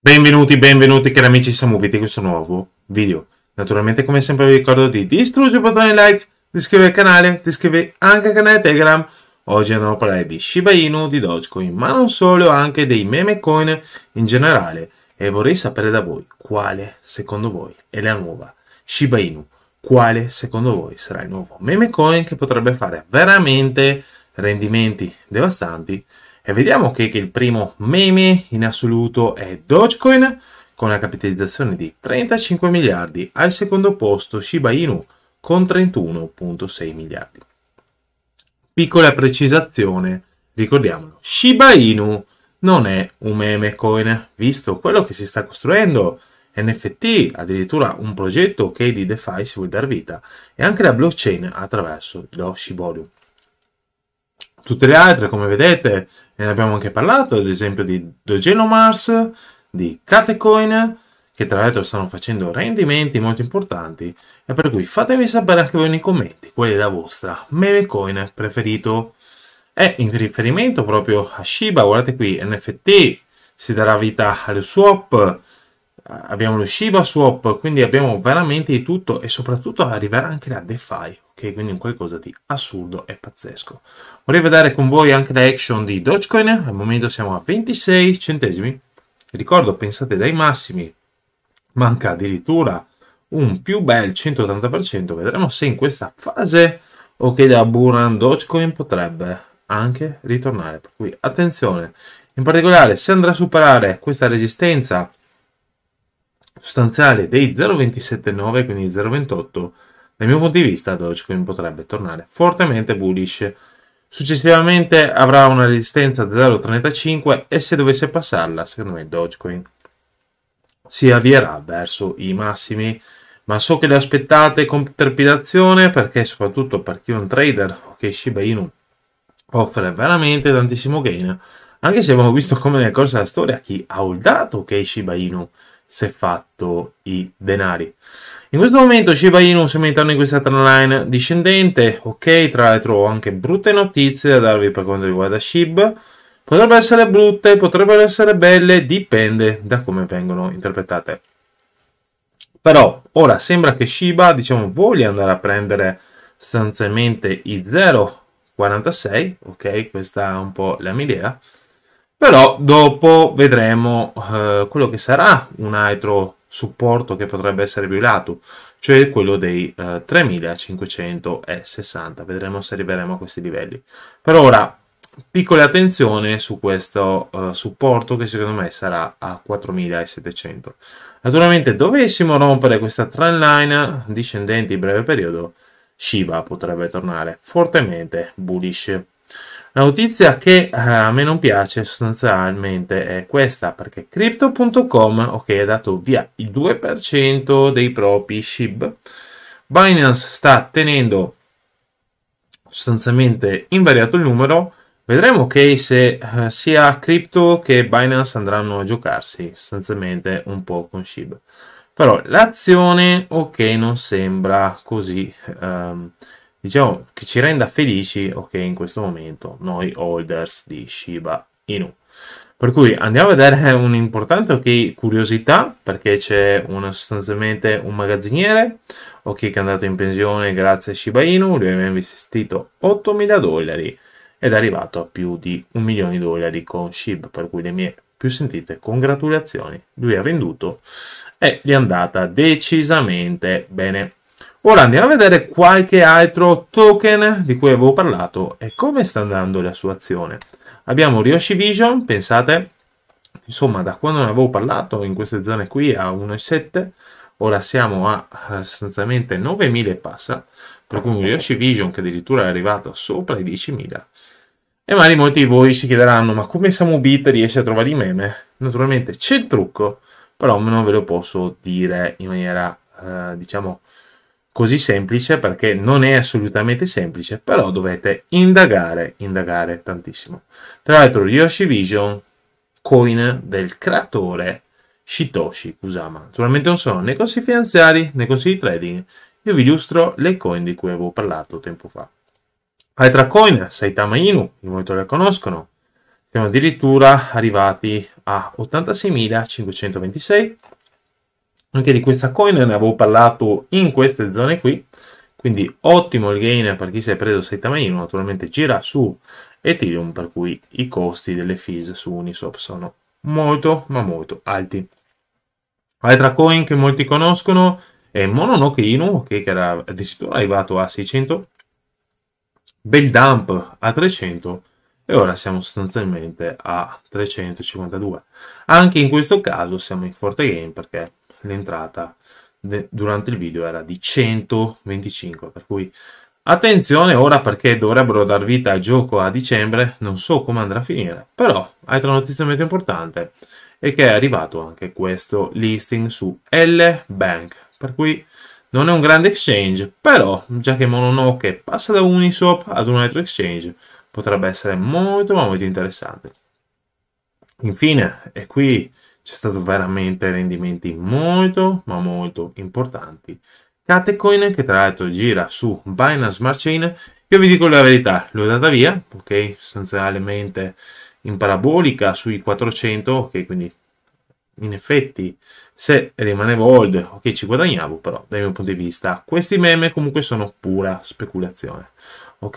Benvenuti, benvenuti cari amici, siamo Viti in questo nuovo video. Naturalmente come sempre vi ricordo di distruggere il bottone like, di iscrivervi al canale, di iscrivervi anche al canale Telegram. Oggi andremo a parlare di Shiba Inu, di Dogecoin, ma non solo, anche dei meme coin in generale. E vorrei sapere da voi quale, secondo voi, è la nuova Shiba Inu. Quale, secondo voi, sarà il nuovo meme coin che potrebbe fare veramente rendimenti devastanti e vediamo che, che il primo meme in assoluto è Dogecoin con una capitalizzazione di 35 miliardi, al secondo posto Shiba Inu con 31.6 miliardi. Piccola precisazione, ricordiamolo, Shiba Inu non è un meme coin, visto quello che si sta costruendo, NFT, addirittura un progetto che di DeFi si vuole dar vita, e anche la blockchain attraverso lo Shiborium. Tutte le altre, come vedete, ne abbiamo anche parlato, ad esempio di Dogeno Mars, di Catecoin, che tra l'altro stanno facendo rendimenti molto importanti, e per cui fatemi sapere anche voi nei commenti qual è la vostra meme coin preferito. E in riferimento proprio a Shiba, guardate qui, NFT, si darà vita alle swap, abbiamo lo Shiba Swap, quindi abbiamo veramente di tutto e soprattutto arriverà anche la DeFi, ok? Quindi un qualcosa di assurdo e pazzesco. Vorrei vedere con voi anche la action di Dogecoin, al momento siamo a 26 centesimi. Ricordo, pensate dai massimi, manca addirittura un più bel 180%, vedremo se in questa fase ok da Buran Dogecoin potrebbe anche ritornare, per cui attenzione. In particolare, se andrà a superare questa resistenza sostanziale dei 0,279 quindi 0,28 dal mio punto di vista Dogecoin potrebbe tornare fortemente bullish successivamente avrà una resistenza 0,35 e se dovesse passarla secondo me Dogecoin si avvierà verso i massimi ma so che le aspettate con trepidazione perché soprattutto per chi è un trader che Shiba Inu offre veramente tantissimo gain anche se abbiamo visto come nel corso della storia chi ha holdato che Shiba Inu si è fatto i denari. In questo momento Shiba Inu si aumentano in questa trendline discendente, ok, tra l'altro ho anche brutte notizie da darvi per quanto riguarda Shiba, potrebbero essere brutte, potrebbero essere belle, dipende da come vengono interpretate. Però ora sembra che Shiba, diciamo, voglia andare a prendere sostanzialmente i 0,46, ok, questa è un po' la mia idea, però dopo vedremo eh, quello che sarà un altro supporto che potrebbe essere violato, cioè quello dei eh, 3560. Vedremo se arriveremo a questi livelli. Per ora, piccola attenzione su questo eh, supporto che secondo me sarà a 4700. Naturalmente, dovessimo rompere questa trend line discendente in breve periodo, Shiba potrebbe tornare fortemente bullish. La notizia che eh, a me non piace sostanzialmente è questa, perché Crypto.com, ok, ha dato via il 2% dei propri SHIB. Binance sta tenendo sostanzialmente invariato il numero. Vedremo che se eh, sia Crypto che Binance andranno a giocarsi sostanzialmente un po' con SHIB. Però l'azione, ok, non sembra così... Um, diciamo che ci renda felici, ok, in questo momento noi holders di Shiba Inu. Per cui andiamo a vedere un'importante ok curiosità perché c'è una, sostanzialmente un magazziniere ok che è andato in pensione grazie a Shiba Inu, lui aveva investito 8 mila dollari ed è arrivato a più di un milione di dollari con Shiba, per cui le mie più sentite congratulazioni, lui ha venduto e gli è andata decisamente bene. Ora andiamo a vedere qualche altro token di cui avevo parlato e come sta andando la sua azione. Abbiamo Ryoshi Vision, pensate, insomma da quando ne avevo parlato in queste zone qui a 1,7, ora siamo a eh, sostanzialmente 9.000 e passa, per cui un Ryoshi Vision che addirittura è arrivato sopra i 10.000. E magari molti di voi si chiederanno, ma come Samu Beat riesce a trovare i meme? Naturalmente c'è il trucco, però non ve lo posso dire in maniera, eh, diciamo, così semplice perché non è assolutamente semplice, però dovete indagare, indagare tantissimo. Tra l'altro Ryoshi Vision, coin del creatore Shitoshi Kusama. Naturalmente non sono né consigli finanziari né consigli trading, io vi illustro le coin di cui avevo parlato tempo fa. Altra coin, Saitama Inu, in molti la conoscono. Siamo addirittura arrivati a 86.526 anche di questa coin ne avevo parlato in queste zone qui quindi ottimo il gain per chi si è preso sei tamaino naturalmente gira su Ethereum per cui i costi delle fees su Uniswap sono molto ma molto alti altra coin che molti conoscono è Mononoke Inu che era addirittura arrivato a 600 bel dump a 300 e ora siamo sostanzialmente a 352 anche in questo caso siamo in forte gain perché l'entrata durante il video era di 125 per cui attenzione ora perché dovrebbero dar vita al gioco a dicembre non so come andrà a finire però altra notizia molto importante è che è arrivato anche questo listing su L Bank per cui non è un grande exchange però già che Mononoke passa da Uniswap ad un altro exchange potrebbe essere molto molto interessante infine e qui c'è stato veramente rendimenti molto ma molto importanti. Catecoin che tra l'altro gira su Binance Smart Chain, io vi dico la verità, l'ho data via, ok, sostanzialmente in parabolica sui 400, ok, quindi in effetti se rimanevo old, ok, ci guadagnavo, però dal mio punto di vista questi meme comunque sono pura speculazione ok?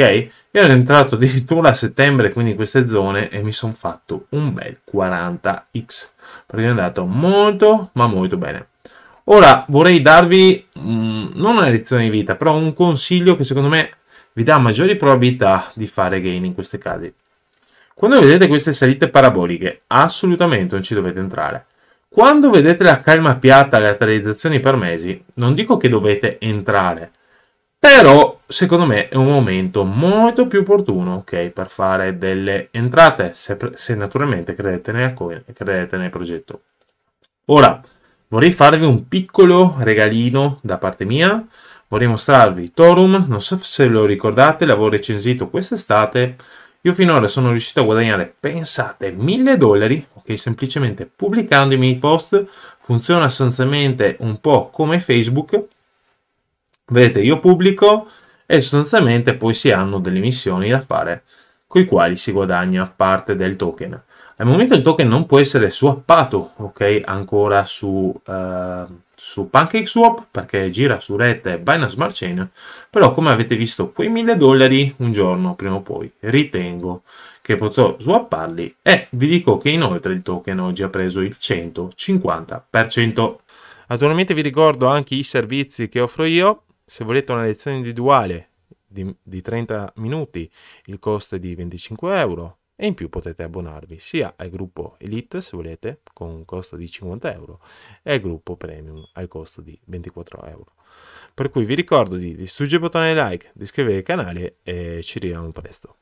Io ero entrato addirittura a settembre, quindi in queste zone, e mi sono fatto un bel 40x, perché è andato molto, ma molto bene. Ora vorrei darvi mh, mm, non una lezione di vita, però un consiglio che secondo me vi dà maggiori probabilità di fare gain in questi casi. Quando vedete queste salite paraboliche, assolutamente non ci dovete entrare. Quando vedete la calma piatta alle lateralizzazioni per mesi, non dico che dovete entrare, però secondo me è un momento molto più opportuno okay, per fare delle entrate, se, se naturalmente credete nel coin e credete nel progetto. Ora, vorrei farvi un piccolo regalino da parte mia. Vorrei mostrarvi Torum, non so se lo ricordate, l'avevo recensito quest'estate. Io finora sono riuscito a guadagnare, pensate, 1000 dollari, ok, semplicemente pubblicando i miei post. Funziona sostanzialmente un po' come Facebook. Vedete, io pubblico, e sostanzialmente poi si hanno delle missioni da fare con i quali si guadagna parte del token. Al momento il token non può essere swappato, ok, ancora su, eh, su PancakeSwap perché gira su rete Binance Smart Chain, però come avete visto quei 1000 dollari un giorno prima o poi ritengo che potrò swapparli e vi dico che inoltre il token oggi ha preso il 150%. Naturalmente vi ricordo anche i servizi che offro io, se volete una lezione individuale di, di 30 minuti, il costo è di 25 euro e in più potete abbonarvi sia al gruppo Elite se volete con un costo di 50 euro e al gruppo Premium al costo di 24 euro. Per cui vi ricordo di distruggere il bottone like, di iscrivervi al canale e ci vediamo presto.